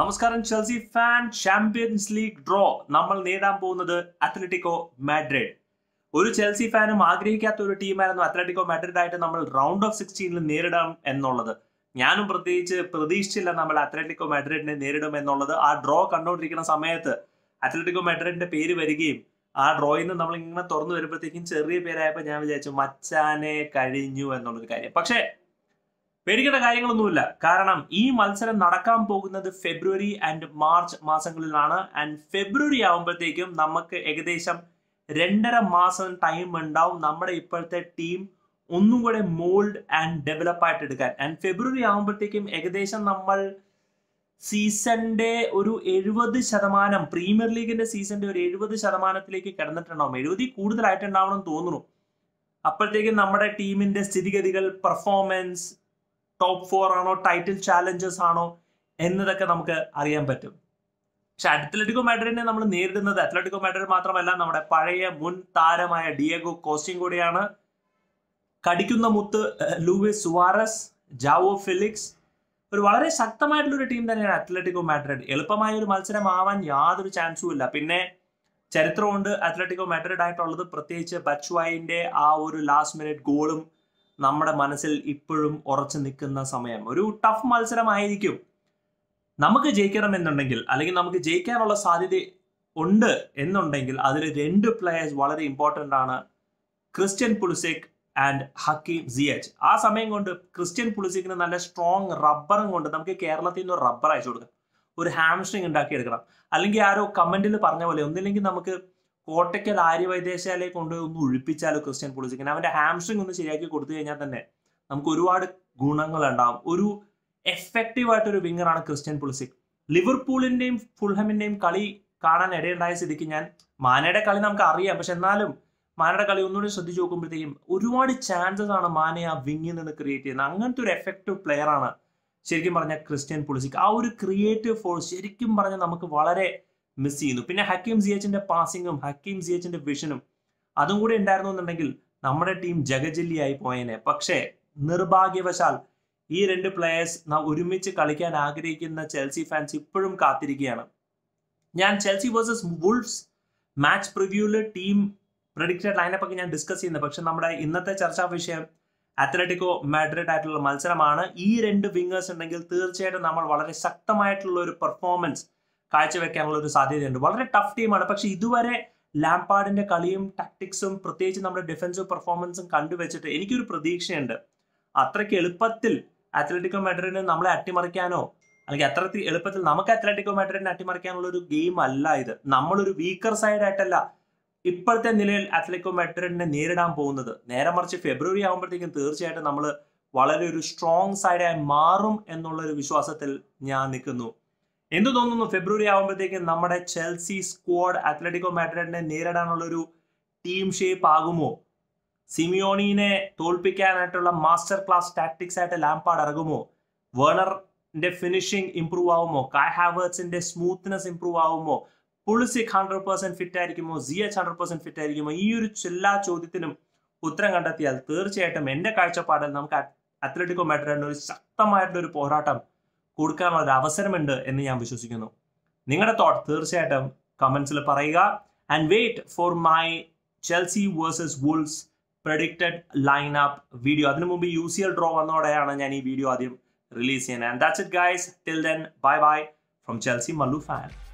നമസ്കാരം Chelsea fan Champions League draw നമ്മൾ നേടാൻ പോകുന്നത് അത്ലറ്റിക്കോ മാഡ്രിഡ് ഒരു ചെൽസി ഫാനും ആഗ്രഹിക്കാത്ത ഒരു ടീമായിരുന്നു അത്ലറ്റിക്കോ മാഡ്രിഡ് ആയിട്ട് നമ്മൾ റൗണ്ട് ഓഫ് സിക്സ്റ്റീനിൽ നേരിടാം എന്നുള്ളത് ഞാനും പ്രത്യേകിച്ച് പ്രതീക്ഷിച്ചില്ല നമ്മൾ അത്ലറ്റിക്കോ മാഡ്രിഡിനെ നേരിടും എന്നുള്ളത് ആ ഡ്രോ കണ്ടുകൊണ്ടിരിക്കുന്ന സമയത്ത് അത്ലറ്റിക്കോ മാഡ്രിഡിന്റെ പേര് വരികയും ആ ഡ്രോയിൽ നിന്ന് നമ്മൾ ഇങ്ങനെ തുറന്നു വരുമ്പോഴത്തേക്കും ചെറിയ പേരായപ്പോൾ ഞാൻ വിചാരിച്ചു മച്ചാനെ കഴിഞ്ഞു എന്നുള്ളൊരു കാര്യം പക്ഷേ പേടിക്കേണ്ട കാര്യങ്ങളൊന്നുമില്ല കാരണം ഈ മത്സരം നടക്കാൻ പോകുന്നത് ഫെബ്രുവരി ആൻഡ് മാർച്ച് മാസങ്ങളിലാണ് ആൻഡ് ഫെബ്രുവരി ആകുമ്പോഴത്തേക്കും നമുക്ക് ഏകദേശം രണ്ടര മാസം ടൈം ഉണ്ടാവും നമ്മുടെ ഇപ്പോഴത്തെ ടീം ഒന്നും കൂടെ മോൾഡ് ആൻഡ് ഡെവലപ്പ് ആയിട്ട് എടുക്കാൻ ആൻഡ് ഫെബ്രുവരി ആകുമ്പോഴത്തേക്കും ഏകദേശം നമ്മൾ സീസണിന്റെ ഒരു എഴുപത് ശതമാനം പ്രീമിയർ ലീഗിന്റെ സീസണിന്റെ ഒരു എഴുപത് ശതമാനത്തിലേക്ക് കിടന്നിട്ടുണ്ടാവും എഴുപതി കൂടുതലായിട്ടുണ്ടാവണം തോന്നുന്നു അപ്പോഴത്തേക്കും നമ്മുടെ ടീമിന്റെ സ്ഥിതിഗതികൾ പെർഫോമൻസ് ടോപ്പ് ഫോർ ആണോ ടൈറ്റിൽ ചാലഞ്ചസ് ആണോ എന്നതൊക്കെ നമുക്ക് അറിയാൻ പറ്റും പക്ഷെ അത്ലറ്റിക്കോ മാഡ്രിഡിനെ നമ്മൾ നേരിടുന്നത് അത്ലറ്റിക്കോ മാഡ്രിഡ് മാത്രമല്ല നമ്മുടെ പഴയ മുൻ താരമായ ഡിയഗോ കോസ്റ്റിയും കൂടിയാണ് കടിക്കുന്ന മുത്ത് ലൂവിസ് സുവാറസ് ജാവോ ഫിലിക്സ് ഒരു വളരെ ശക്തമായിട്ടുള്ള ഒരു ടീം തന്നെയാണ് അത്ലറ്റിക്കോ മാഡ്രിഡ് എളുപ്പമായ ഒരു മത്സരം ആവാൻ യാതൊരു ചാൻസും ഇല്ല പിന്നെ ചരിത്രമുണ്ട് അത്ലറ്റിക്കോ മാഡ്രിഡ് ആയിട്ടുള്ളത് പ്രത്യേകിച്ച് ബച്ചുവായിന്റെ ആ ഒരു ലാസ്റ്റ് മിനിറ്റ് ഗോളും നമ്മുടെ മനസ്സിൽ ഇപ്പോഴും ഉറച്ചു നിൽക്കുന്ന സമയം ഒരു ടഫ് മത്സരമായിരിക്കും നമുക്ക് ജയിക്കണം എന്നുണ്ടെങ്കിൽ അല്ലെങ്കിൽ നമുക്ക് ജയിക്കാനുള്ള സാധ്യത ഉണ്ട് എന്നുണ്ടെങ്കിൽ അതിൽ രണ്ട് പ്ലേയേഴ്സ് വളരെ ഇമ്പോർട്ടൻ്റ് ആണ് Christian Pulisic and Hakim Ziyech ആ സമയം കൊണ്ട് ക്രിസ്ത്യൻ പുളിസേക്കിന് നല്ല സ്ട്രോങ് റബ്ബറും കൊണ്ട് നമുക്ക് കേരളത്തിൽ നിന്ന് റബ്ബർ അയച്ചു കൊടുക്കാം ഒരു ഹാംസ്ട്രിങ് എടുക്കണം അല്ലെങ്കിൽ ആരോ കമന്റിൽ പറഞ്ഞ പോലെ ഒന്നില്ലെങ്കിൽ നമുക്ക് കോട്ടയ്ക്കൽ ആര്യവൈദ്യശാലയെ കൊണ്ട് ഒന്ന് ഒഴിപ്പിച്ചാലോ ക്രിസ്ത്യൻ പൊളിസിക്കിന് അവന്റെ ഹാംസ്ട്രിങ് ഒന്ന് ശരിയാക്കി കൊടുത്തു കഴിഞ്ഞാൽ തന്നെ നമുക്ക് ഒരുപാട് ഗുണങ്ങൾ ഉണ്ടാവും ഒരു എഫക്റ്റീവ് ആയിട്ടൊരു വിങ്ങറാണ് ക്രിസ്ത്യൻ പുളിസിക് ലിവർപൂളിന്റെയും ഫുൾഹമിന്റെയും കളി കാണാൻ ഇടയുണ്ടായ സ്ഥിതിക്ക് ഞാൻ മാനയുടെ കളി നമുക്ക് അറിയാം പക്ഷെ എന്നാലും മാനയുടെ കളി ഒന്നുകൂടി ശ്രദ്ധിച്ചു നോക്കുമ്പോഴത്തേക്കും ഒരുപാട് ചാൻസസ് ആണ് മാനെ ആ വിങ്ങിൽ നിന്ന് ക്രിയേറ്റ് ചെയ്യുന്നത് അങ്ങനത്തെ ഒരു എഫക്റ്റീവ് പ്ലെയർ ആണ് ശരിക്കും പറഞ്ഞ ക്രിസ്ത്യൻ പുളിസിക് ആ ഒരു ക്രിയേറ്റീവ് ഫോഴ്സ് ശരിക്കും പറഞ്ഞാൽ നമുക്ക് വളരെ മിസ് ചെയ്യുന്നു പിന്നെ ഹക്കീം സിയച്ചിന്റെ പാസിങ്ങും ഹക്കീം സിയച്ചിന്റെ വിഷനും അതും കൂടി ഉണ്ടായിരുന്നു എന്നുണ്ടെങ്കിൽ നമ്മുടെ ടീം ജഗജല്ലിയായി പോയേനെ പക്ഷേ നിർഭാഗ്യവശാൽ ഈ രണ്ട് ന ഒരുമിച്ച് കളിക്കാൻ ആഗ്രഹിക്കുന്ന ചെൽസി ഫാൻസ് ഇപ്പോഴും കാത്തിരിക്കുകയാണ് ഞാൻ ചെൽസി വേഴ്സസ് വുൾഫ്സ് മാച്ച് പ്രിവ്യൂല് ടീം പ്രഡിക്റ്റഡ് ലൈനപ്പ് ഒക്കെ ഞാൻ ഡിസ്കസ് ചെയ്യുന്നത് പക്ഷെ നമ്മുടെ ഇന്നത്തെ ചർച്ചാ വിഷയം അത്ലറ്റിക്കോ മാഡ്രിഡ് ആയിട്ടുള്ള മത്സരമാണ് ഈ രണ്ട് വിങ്ങേഴ്സ് ഉണ്ടെങ്കിൽ തീർച്ചയായിട്ടും നമ്മൾ വളരെ ശക്തമായിട്ടുള്ള ഒരു പെർഫോമൻസ് കാഴ്ചവെക്കാനുള്ള ഒരു സാധ്യതയുണ്ട് വളരെ ടഫ് ടീമാണ് പക്ഷെ ഇതുവരെ ലാംപാഡിന്റെ കളിയും ടാക്ടിക്സും പ്രത്യേകിച്ച് നമ്മുടെ ഡിഫൻസീവ് പെർഫോമൻസും കണ്ടുവച്ചിട്ട് എനിക്കൊരു പ്രതീക്ഷയുണ്ട് അത്രയ്ക്ക് എളുപ്പത്തിൽ അത്ലറ്റിക്കോ മെഡറിനെ നമ്മളെ അട്ടിമറിക്കാനോ അല്ലെങ്കിൽ അത്ര എളുപ്പത്തിൽ നമുക്ക് അത്ലറ്റിക്കോ മെഡറിനെ അട്ടിമറിക്കാനുള്ള ഒരു ഗെയിം അല്ല ഇത് നമ്മളൊരു വീക്കർ സൈഡ് ആയിട്ടല്ല ഇപ്പോഴത്തെ നിലയിൽ അത്ലറ്റിക്കോ മെഡറിനെ നേരിടാൻ പോകുന്നത് നേരെ മറിച്ച് ഫെബ്രുവരി ആകുമ്പോഴത്തേക്കും തീർച്ചയായിട്ടും നമ്മൾ വളരെ ഒരു സ്ട്രോങ് സൈഡായി മാറും എന്നുള്ള ഒരു വിശ്വാസത്തിൽ ഞാൻ നിൽക്കുന്നു എന്തു തോന്നുന്നു ഫെബ്രുവരി ആകുമ്പോഴത്തേക്കും നമ്മുടെ ചെൽസി സ്ക്വാഡ് അത്ലറ്റിക്കോ മാഡ്രിഡിനെ ഒരു ടീം ഷേപ്പ് ആകുമോ സിമിയോണീനെ തോൽപ്പിക്കാനായിട്ടുള്ള മാസ്റ്റർ ക്ലാസ് ടാക്ടിക്സ് ആയിട്ട് ലാംപാഡ് ഇറങ്ങുമോ വേണറിന്റെ ഫിനിഷിംഗ് ഇംപ്രൂവ് ആവുമോ കായ് ഹാവേഴ്സിന്റെ സ്മൂത്ത്നെസ് ഇംപ്രൂവ് ആവുമോ പുളിസിക് ഹൺഡ്രഡ് പെർസെന്റ് ഫിറ്റ് ആയിരിക്കുമോ C H hundred percent fit ആയിരിക്കുമോ ഈ ഒരു എല്ലാ ചോദ്യത്തിനും ഉത്തരം കണ്ടെത്തിയാൽ തീർച്ചയായിട്ടും എന്റെ കാഴ്ചപ്പാടിൽ നമുക്ക് അത്ലറ്റിക്കോ മാഡ്രിഡിന്റെ ഒരു ശക്തമായിട്ടുള്ള ഒരു പോരാട്ടം കൊടുക്കാനുള്ള ഒരു അവസരമുണ്ട് എന്ന് ഞാൻ വിശ്വസിക്കുന്നു നിങ്ങളുടെ തോട്ട് തീർച്ചയായിട്ടും കമൻസിൽ പറയുക and wait for my Chelsea versus Wolves predicted line up video അതിനു മുമ്പ് യു സി എൽ ഡ്രോ വന്നോടെയാണ് ഞാൻ ഈ വീഡിയോ ആദ്യം റിലീസ് ചെയ്യുന്നത് and that's it guys till then bye bye from Chelsea Mallu fan